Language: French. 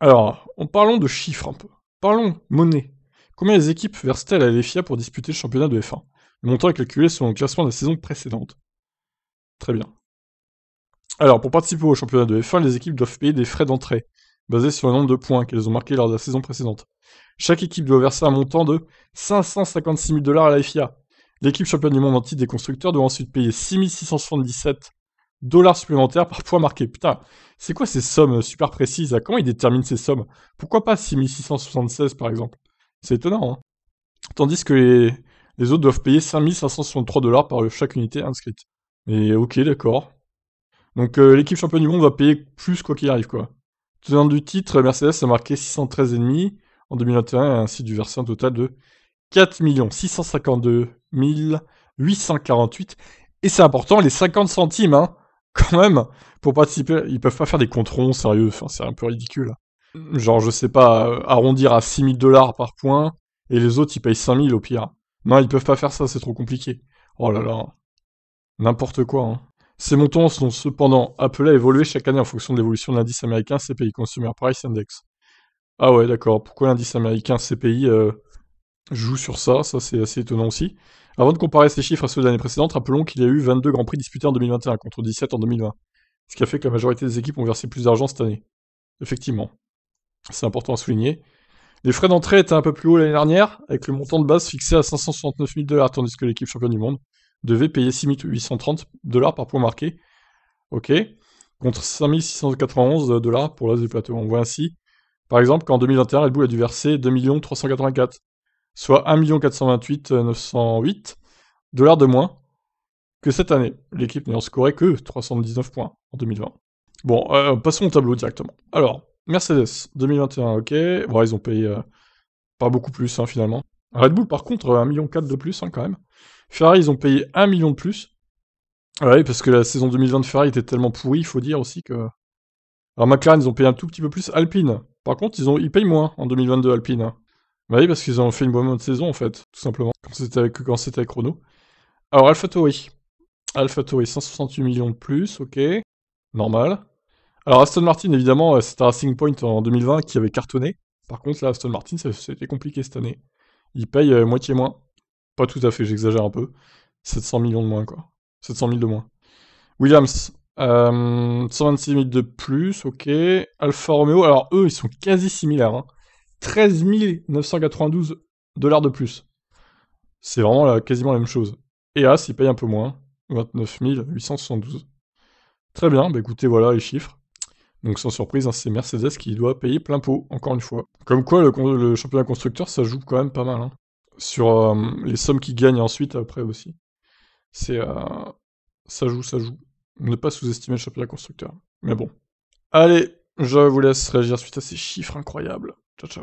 Alors, en parlant de chiffres un peu. Parlons monnaie. Combien les équipes versent-elles à l'EFIA pour disputer le championnat de F1 Le montant est calculé selon le classement de la saison précédente. Très bien. Alors, pour participer au championnat de F1, les équipes doivent payer des frais d'entrée, basés sur le nombre de points qu'elles ont marqués lors de la saison précédente. Chaque équipe doit verser un montant de 556 000 dollars à la L'équipe championne du monde en titre des constructeurs doit ensuite payer 6 677 dollars supplémentaires par poids marqué. Putain, c'est quoi ces sommes super précises Comment ils déterminent ces sommes Pourquoi pas 6676 par exemple C'est étonnant, hein Tandis que les, autres doivent payer 5563 dollars par chaque unité inscrite. Mais ok, d'accord. Donc euh, l'équipe championne du monde va payer plus quoi qu'il arrive, quoi. Tenant du titre, Mercedes a marqué 613,5 en 2021 et ainsi du verser un total de 4 652 848. Et c'est important, les 50 centimes, hein quand même, pour participer, ils peuvent pas faire des comptes ronds, sérieux, enfin, c'est un peu ridicule. Genre, je sais pas, euh, arrondir à 6000 dollars par point, et les autres, ils payent 5000 au pire. Non, ils peuvent pas faire ça, c'est trop compliqué. Oh là là. N'importe quoi, hein. Ces montants sont cependant appelés à évoluer chaque année en fonction de l'évolution de l'indice américain CPI, Consumer Price Index. Ah ouais, d'accord. Pourquoi l'indice américain CPI euh, joue sur ça, ça c'est assez étonnant aussi. Avant de comparer ces chiffres à ceux de l'année précédente, rappelons qu'il y a eu 22 Grands Prix disputés en 2021 contre 17 en 2020, ce qui a fait que la majorité des équipes ont versé plus d'argent cette année. Effectivement, c'est important à souligner. Les frais d'entrée étaient un peu plus hauts l'année dernière, avec le montant de base fixé à 569 000 tandis que l'équipe championne du monde devait payer 6830 dollars par point marqué, ok, contre 5691 dollars pour l'as du plateau. On voit ainsi, par exemple, qu'en 2021, Red Bull a dû verser 2 384 soit 1 428 908 dollars de moins que cette année, l'équipe n'ayant scoré que 319 points en 2020. Bon, euh, passons au tableau directement. Alors, Mercedes, 2021, ok. Bon, ils ont payé euh, pas beaucoup plus, hein, finalement. Red Bull, par contre, 1,4 million de plus, hein, quand même. Ferrari, ils ont payé 1 million de plus. Ah ouais, parce que la saison 2020 de Ferrari était tellement pourrie, il faut dire aussi que... Alors McLaren, ils ont payé un tout petit peu plus. Alpine, par contre, ils, ont... ils payent moins en 2022, Alpine. Hein. Bah oui, parce qu'ils ont fait une bonne saison, en fait, tout simplement, quand c'était avec, quand c'était avec Chrono. Alors, AlphaTauri. AlphaTauri, 168 millions de plus, ok. Normal. Alors, Aston Martin, évidemment, euh, c'était un Racing Point en 2020 qui avait cartonné. Par contre, là, Aston Martin, ça, c'était compliqué cette année. Ils payent euh, moitié moins. Pas tout à fait, j'exagère un peu. 700 millions de moins, quoi. 700 000 de moins. Williams, 126 euh, 000 de plus, ok. Alpha Romeo, alors eux, ils sont quasi similaires. Hein. 13 992 dollars de plus. C'est vraiment quasiment la même chose. Et As, il paye un peu moins, 29 872. Très bien, bah écoutez, voilà les chiffres. Donc sans surprise, hein, c'est Mercedes qui doit payer plein pot, encore une fois. Comme quoi, le, championnat constructeur, ça joue quand même pas mal. Hein. Sur euh, les sommes qu'il gagne ensuite, après aussi. C'est... Euh, ça joue, ça joue. Ne pas sous-estimer le championnat constructeur. Mais bon. Allez, je vous laisse réagir suite à ces chiffres incroyables. Ciao, ciao.